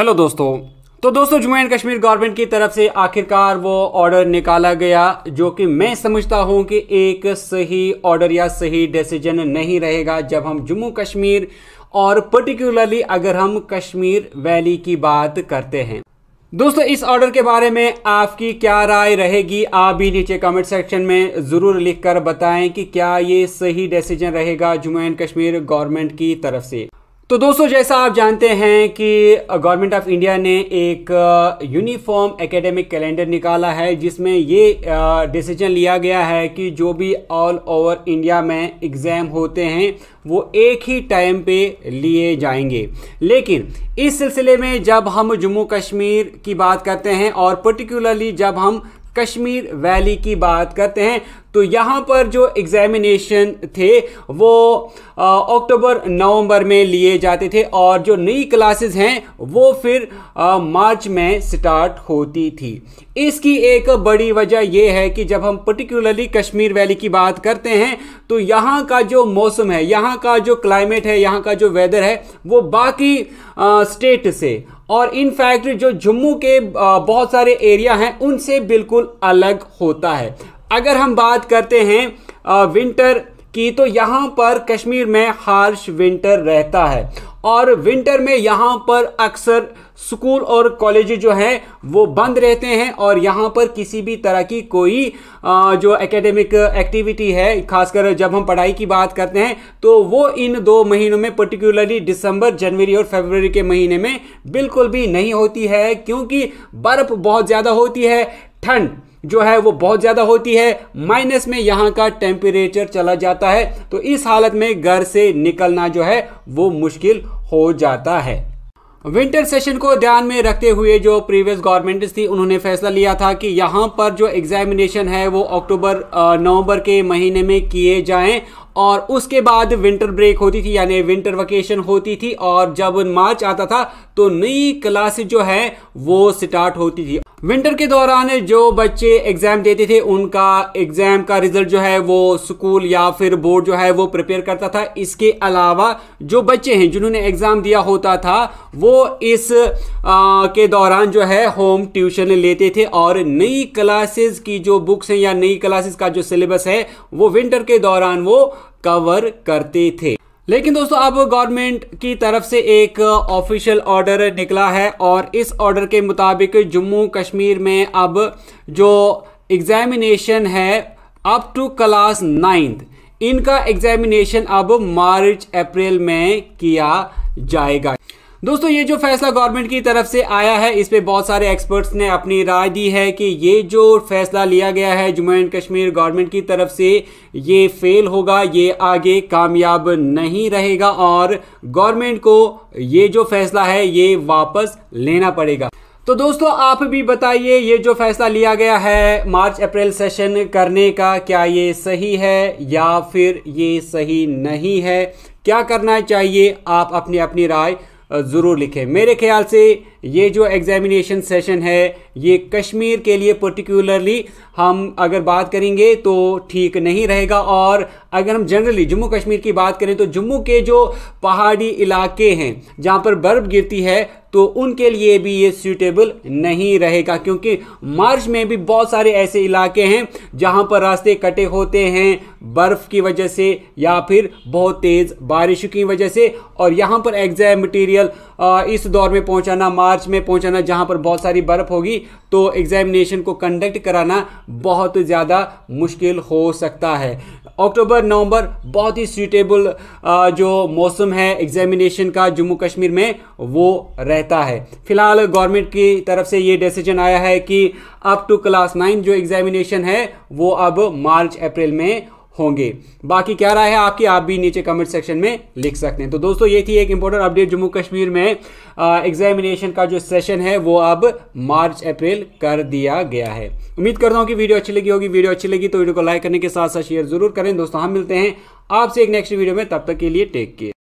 hello दोस्तों तो दोस्तों जम्मू एंड कश्मीर गवर्नमेंट की तरफ से आखिरकार वो ऑर्डर निकाला गया जो कि मैं समझता हूं कि एक सही ऑर्डर या सही डिसीजन नहीं रहेगा जब हम जम्मू कश्मीर और पर्टिकुलरली अगर हम कश्मीर वैली की बात करते हैं दोस्तों इस ऑर्डर के बारे में आपकी क्या राय रहेगी आप भी नीचे कमेंट सेक्शन में ज़रूर लिखकर बताएं कि क्या ये सही डिसीजन रहेगा जम्मू एंड कश्मीर गवर्नमेंट की तरफ से तो दोस्तों जैसा आप जानते हैं कि गवर्नमेंट ऑफ इंडिया ने एक यूनिफॉर्म एकेडमिक कैलेंडर निकाला है जिसमें ये डिसीजन uh, लिया गया है कि जो भी ऑल ओवर इंडिया में एग्ज़ाम होते हैं वो एक ही टाइम पे लिए जाएंगे लेकिन इस सिलसिले में जब हम जम्मू कश्मीर की बात करते हैं और पर्टिकुलरली जब हम कश्मीर वैली की बात करते हैं तो यहाँ पर जो एग्जामिनेशन थे वो अक्टूबर नवंबर में लिए जाते थे और जो नई क्लासेस हैं वो फिर आ, मार्च में स्टार्ट होती थी इसकी एक बड़ी वजह यह है कि जब हम पर्टिकुलरली कश्मीर वैली की बात करते हैं तो यहाँ का जो मौसम है यहाँ का जो क्लाइमेट है यहाँ का जो वेदर है वो बाकी आ, स्टेट से और इन फैक्ट जो जम्मू के बहुत सारे एरिया हैं उनसे बिल्कुल अलग होता है अगर हम बात करते हैं विंटर की तो यहाँ पर कश्मीर में हार्श विंटर रहता है और विंटर में यहाँ पर अक्सर स्कूल और कॉलेज जो हैं वो बंद रहते हैं और यहाँ पर किसी भी तरह की कोई जो एकेडमिक एक्टिविटी है खासकर जब हम पढ़ाई की बात करते हैं तो वो इन दो महीनों में पर्टिकुलरली दिसंबर जनवरी और फरवरी के महीने में बिल्कुल भी नहीं होती है क्योंकि बर्फ़ बहुत ज़्यादा होती है ठंड जो है वो बहुत ज़्यादा होती है माइनस में यहाँ का टेम्परेचर चला जाता है तो इस हालत में घर से निकलना जो है वो मुश्किल हो जाता है विंटर सेशन को ध्यान में रखते हुए जो प्रीवियस गवर्नमेंट थी उन्होंने फैसला लिया था कि यहाँ पर जो एग्जामिनेशन है वो अक्टूबर नवंबर के महीने में किए जाएं और उसके बाद विंटर ब्रेक होती थी यानी विंटर वकेशन होती थी और जब मार्च आता था तो नई क्लासेज जो है वो स्टार्ट होती थी विंटर के दौरान जो बच्चे एग्जाम देते थे उनका एग्जाम का रिजल्ट जो है वो स्कूल या फिर बोर्ड जो है वो प्रिपेयर करता था इसके अलावा जो बच्चे हैं जिन्होंने एग्जाम दिया होता था वो इस आ, के दौरान जो है होम ट्यूशन लेते थे और नई क्लासेस की जो बुक्स हैं या नई क्लासेस का जो सिलेबस है वो विंटर के दौरान वो कवर करते थे लेकिन दोस्तों अब गवर्नमेंट की तरफ से एक ऑफिशियल ऑर्डर निकला है और इस ऑर्डर के मुताबिक जम्मू कश्मीर में अब जो एग्जामिनेशन है अप टू क्लास नाइन्थ इनका एग्जामिनेशन अब मार्च अप्रैल में किया जाएगा दोस्तों ये जो फैसला गवर्नमेंट की तरफ से आया है इस पर बहुत सारे एक्सपर्ट्स ने अपनी राय दी है कि ये जो फैसला लिया गया है जम्मू एंड कश्मीर गवर्नमेंट की तरफ से ये फेल होगा ये आगे कामयाब नहीं रहेगा और गवर्नमेंट को ये जो फैसला है ये वापस लेना पड़ेगा तो दोस्तों आप भी बताइए ये जो फैसला लिया गया है मार्च अप्रैल सेशन करने का क्या ये सही है या फिर ये सही नहीं है क्या करना चाहिए आप अपनी अपनी राय ज़रूर लिखें मेरे ख्याल से ये जो एग्ज़ामिनेशन सेशन है ये कश्मीर के लिए पर्टिकुलरली हम अगर बात करेंगे तो ठीक नहीं रहेगा और अगर हम जनरली जम्मू कश्मीर की बात करें तो जम्मू के जो पहाड़ी इलाके हैं जहाँ पर बर्फ़ गिरती है तो उनके लिए भी ये सूटेबल नहीं रहेगा क्योंकि मार्च में भी बहुत सारे ऐसे इलाके हैं जहां पर रास्ते कटे होते हैं बर्फ़ की वजह से या फिर बहुत तेज़ बारिश की वजह से और यहाँ पर एग्ज़ाम मटेरियल इस दौर में पहुँचाना मार्च में पहुँचाना जहाँ पर बहुत सारी बर्फ़ होगी तो एग्ज़ामिनेशन को कंडक्ट कराना बहुत ज़्यादा मुश्किल हो सकता है अक्टूबर नवंबर बहुत ही सूटेबल जो मौसम है एग्ज़ामिनेशन का जम्मू कश्मीर में वो रहता है फिलहाल गवर्नमेंट की तरफ से ये डिसीजन आया है कि अप टू क्लास नाइन जो एग्जामिनेशन है वो अब मार्च अप्रैल में होंगे बाकी क्या राय है आपकी आप भी नीचे कमेंट सेक्शन में लिख सकते हैं तो दोस्तों ये थी एक इंपॉर्टेंट अपडेट जम्मू कश्मीर में एग्जामिनेशन का जो सेशन है वो अब मार्च अप्रैल कर दिया गया है उम्मीद करता हूँ कि वीडियो अच्छी लगी होगी वीडियो अच्छी लगी तो वीडियो को लाइक करने के साथ साथ शेयर जरूर करें दोस्तों हम मिलते हैं आपसे एक नेक्स्ट वीडियो में तब तक के लिए टेक केयर